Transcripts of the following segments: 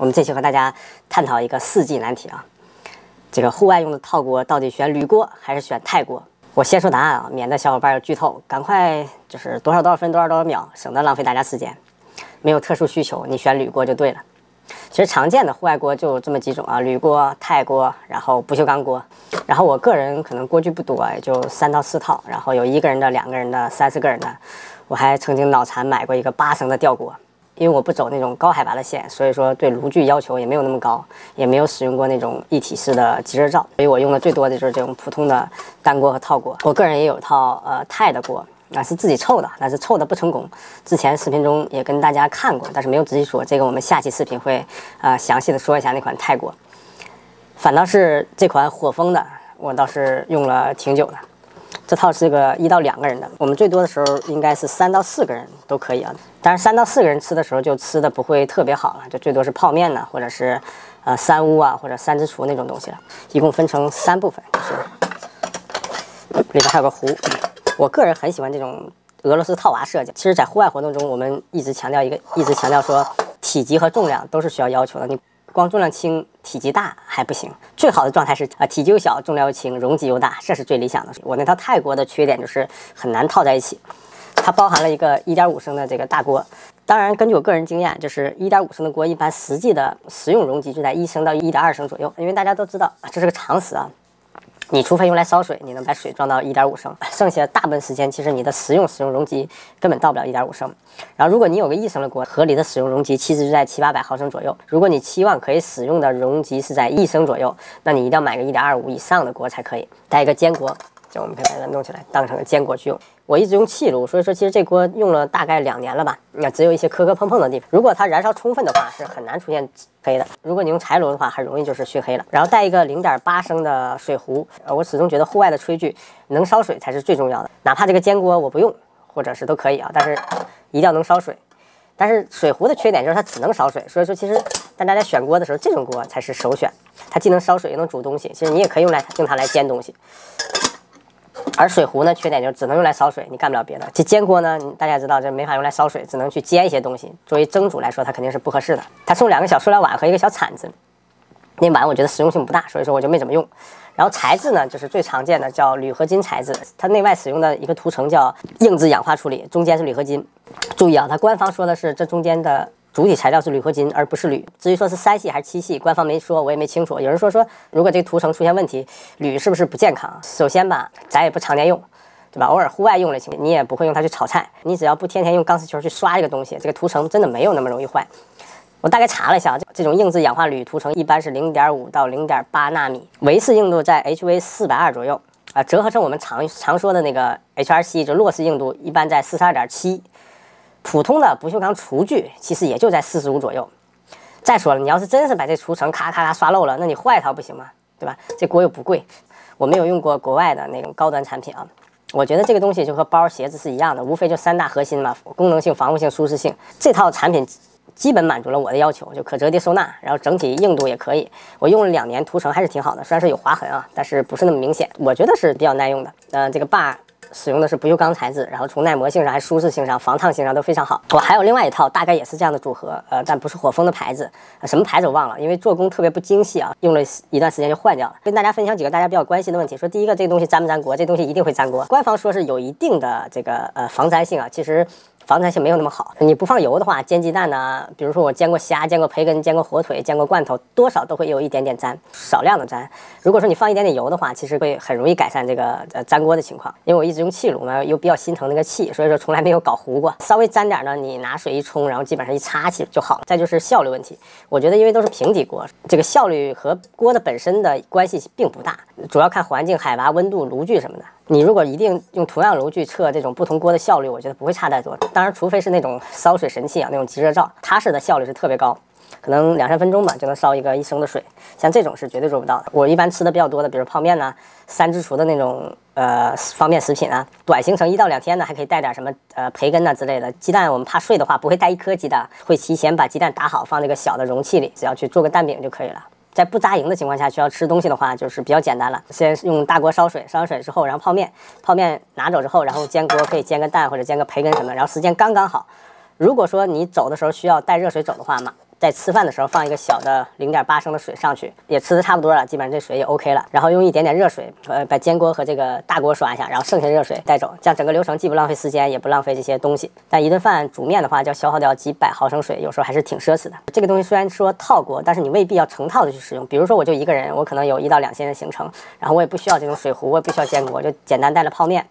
我们这期和大家探讨一个四季难题啊，这个户外用的套锅到底选铝锅还是选钛锅？我先说答案啊，免得小伙伴剧透，赶快就是多少多少分多少多少秒，省得浪费大家时间。没有特殊需求，你选铝锅就对了。其实常见的户外锅就这么几种啊，铝锅、钛锅，然后不锈钢锅。然后我个人可能锅具不多，也就三到四套，然后有一个人的、两个人的、三四个人的。我还曾经脑残买过一个八升的吊锅。因为我不走那种高海拔的线，所以说对炉具要求也没有那么高，也没有使用过那种一体式的集热灶，所以我用的最多的就是这种普通的单锅和套锅。我个人也有套呃钛的锅，那是自己凑的，但是凑的不成功。之前视频中也跟大家看过，但是没有仔细说这个。我们下期视频会呃详细的说一下那款钛锅，反倒是这款火风的，我倒是用了挺久的。这套是个一到两个人的，我们最多的时候应该是三到四个人都可以啊，但是三到四个人吃的时候就吃的不会特别好了，就最多是泡面呢，或者是，呃，三乌啊或者三只厨那种东西了。一共分成三部分，就是里边还有个壶。我个人很喜欢这种俄罗斯套娃设计。其实，在户外活动中，我们一直强调一个，一直强调说体积和重量都是需要要求的。你光重量轻、体积大还不行，最好的状态是啊，体积又小、重量又轻、容积又大，这是最理想的。我那套泰国的缺点就是很难套在一起，它包含了一个1.5升的这个大锅。当然，根据我个人经验，就是1.5升的锅一般实际的实用容积就在1升到1.2升左右，因为大家都知道啊，这是个常识啊。你除非用来烧水，你能把水装到一点五升，剩下大部分时间其实你的实用使用容积根本到不了一点五升。然后如果你有个一升的锅，合理的使用容积其实就在七八百毫升左右。如果你期望可以使用的容积是在一升左右，那你一定要买个一点二五以上的锅才可以。带一个煎锅，就我们可以把它弄起来，当成个煎锅去用。我一直用气炉，所以说其实这锅用了大概两年了吧，看，只有一些磕磕碰碰的地方。如果它燃烧充分的话，是很难出现黑的。如果你用柴炉的话，很容易就是熏黑了。然后带一个零点八升的水壶，我始终觉得户外的炊具能烧水才是最重要的，哪怕这个煎锅我不用，或者是都可以啊，但是一定要能烧水。但是水壶的缺点就是它只能烧水，所以说其实大家在选锅的时候，这种锅才是首选，它既能烧水又能煮东西，其实你也可以用来用它来煎东西。而水壶呢，缺点就是只能用来烧水，你干不了别的。这煎锅呢，大家知道，就没法用来烧水，只能去煎一些东西。作为蒸煮来说，它肯定是不合适的。它送两个小塑料碗和一个小铲子，那碗我觉得实用性不大，所以说我就没怎么用。然后材质呢，就是最常见的叫铝合金材质，它内外使用的一个涂层叫硬质氧化处理，中间是铝合金。注意啊，它官方说的是这中间的。主体材料是铝合金，而不是铝。至于说是三系还是七系，官方没说，我也没清楚。有人说说，如果这个涂层出现问题，铝是不是不健康？首先吧，咱也不常年用，对吧？偶尔户外用了，你也不会用它去炒菜。你只要不天天用钢丝球去刷这个东西，这个涂层真的没有那么容易坏。我大概查了一下，这这种硬质氧化铝涂层一般是零点五到零点八纳米，维氏硬度在 HV 四百二左右啊，折合成我们常常说的那个 HRc，就洛氏硬度，一般在四十二点七。普通的不锈钢厨具其实也就在四十五左右。再说了，你要是真是把这涂层咔咔咔刷漏了，那你换一套不行吗？对吧？这锅又不贵。我没有用过国外的那种高端产品啊。我觉得这个东西就和包、鞋子是一样的，无非就三大核心嘛：功能性、防护性、舒适性。这套产品基本满足了我的要求，就可折叠收纳，然后整体硬度也可以。我用了两年，涂层还是挺好的，虽然是有划痕啊，但是不是那么明显。我觉得是比较耐用的。嗯，这个把。使用的是不锈钢材质，然后从耐磨性上、还舒适性上、防烫性上都非常好。我还有另外一套，大概也是这样的组合，呃，但不是火风的牌子，什么牌子我忘了，因为做工特别不精细啊，用了一段时间就换掉了。跟大家分享几个大家比较关心的问题，说第一个，这个东西粘不粘锅？这东西一定会粘锅。官方说是有一定的这个呃防粘性啊，其实。防粘性没有那么好，你不放油的话，煎鸡蛋呢，比如说我煎过虾，煎过培根，煎过火腿，煎过罐头，多少都会有一点点粘，少量的粘。如果说你放一点点油的话，其实会很容易改善这个呃粘锅的情况。因为我一直用气炉嘛，又比较心疼那个气，所以说从来没有搞糊过。稍微沾点呢，你拿水一冲，然后基本上一擦去就好了。再就是效率问题，我觉得因为都是平底锅，这个效率和锅的本身的关系并不大，主要看环境、海拔、温度、炉具什么的。你如果一定用同样炉具测这种不同锅的效率，我觉得不会差太多。当然，除非是那种烧水神器啊，那种即热灶，它的效率是特别高，可能两三分钟吧就能烧一个一升的水。像这种是绝对做不到的。我一般吃的比较多的，比如泡面呐、三只厨的那种呃方便食品啊，短行程一到两天呢，还可以带点什么呃培根呐之类的鸡蛋。我们怕碎的话，不会带一颗鸡蛋，会提前把鸡蛋打好，放那个小的容器里，只要去做个蛋饼就可以了。在不扎营的情况下需要吃东西的话，就是比较简单了。先用大锅烧水，烧完水之后，然后泡面，泡面拿走之后，然后煎锅可以煎个蛋或者煎个培根什么的，然后时间刚刚好。如果说你走的时候需要带热水走的话嘛。在吃饭的时候放一个小的零点八升的水上去，也吃的差不多了，基本上这水也 OK 了。然后用一点点热水，呃，把煎锅和这个大锅刷一下，然后剩下热水带走。这样整个流程既不浪费时间，也不浪费这些东西。但一顿饭煮面的话，就要消耗掉几百毫升水，有时候还是挺奢侈的。这个东西虽然说套锅，但是你未必要成套的去使用。比如说我就一个人，我可能有一到两天的行程，然后我也不需要这种水壶，我也不需要煎锅，就简单带了泡面。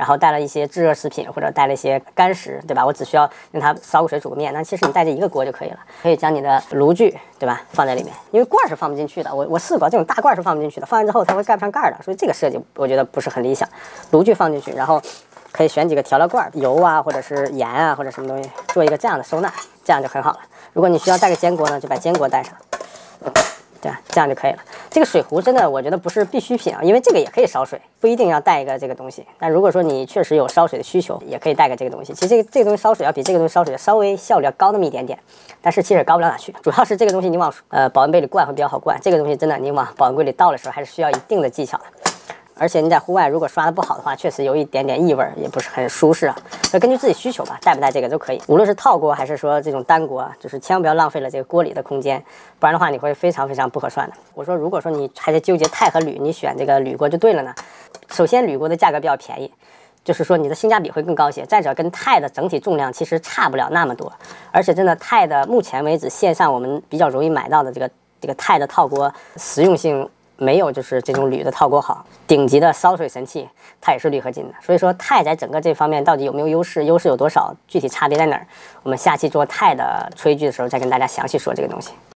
然后带了一些制热食品，或者带了一些干食，对吧？我只需要用它烧个水、煮个面。那其实你带这一个锅就可以了，可以将你的炉具，对吧？放在里面，因为罐是放不进去的。我我试过，这种大罐是放不进去的，放完之后它会盖不上盖儿的。所以这个设计我觉得不是很理想。炉具放进去，然后可以选几个调料罐，油啊，或者是盐啊，或者什么东西，做一个这样的收纳，这样就很好了。如果你需要带个煎锅呢，就把煎锅带上，对，这样就可以了。这个水壶真的，我觉得不是必需品啊，因为这个也可以烧水，不一定要带一个这个东西。但如果说你确实有烧水的需求，也可以带个这个东西。其实这个这个东西烧水要比这个东西烧水稍微效率要高那么一点点，但是其实也高不了哪去。主要是这个东西你往呃保温杯里灌会比较好灌，这个东西真的你往保温杯里倒的时候还是需要一定的技巧的。而且你在户外如果刷的不好的话，确实有一点点异味，也不是很舒适啊。那根据自己需求吧，带不带这个都可以。无论是套锅还是说这种单锅，就是千万不要浪费了这个锅里的空间，不然的话你会非常非常不合算的。我说，如果说你还在纠结钛和铝，你选这个铝锅就对了呢。首先，铝锅的价格比较便宜，就是说你的性价比会更高些。再者，跟钛的整体重量其实差不了那么多，而且真的钛的目前为止线上我们比较容易买到的这个这个钛的套锅实用性。没有，就是这种铝的套锅好，顶级的烧水神器，它也是铝合金的。所以说钛在整个这方面到底有没有优势，优势有多少，具体差别在哪儿，我们下期做钛的炊具的时候再跟大家详细说这个东西。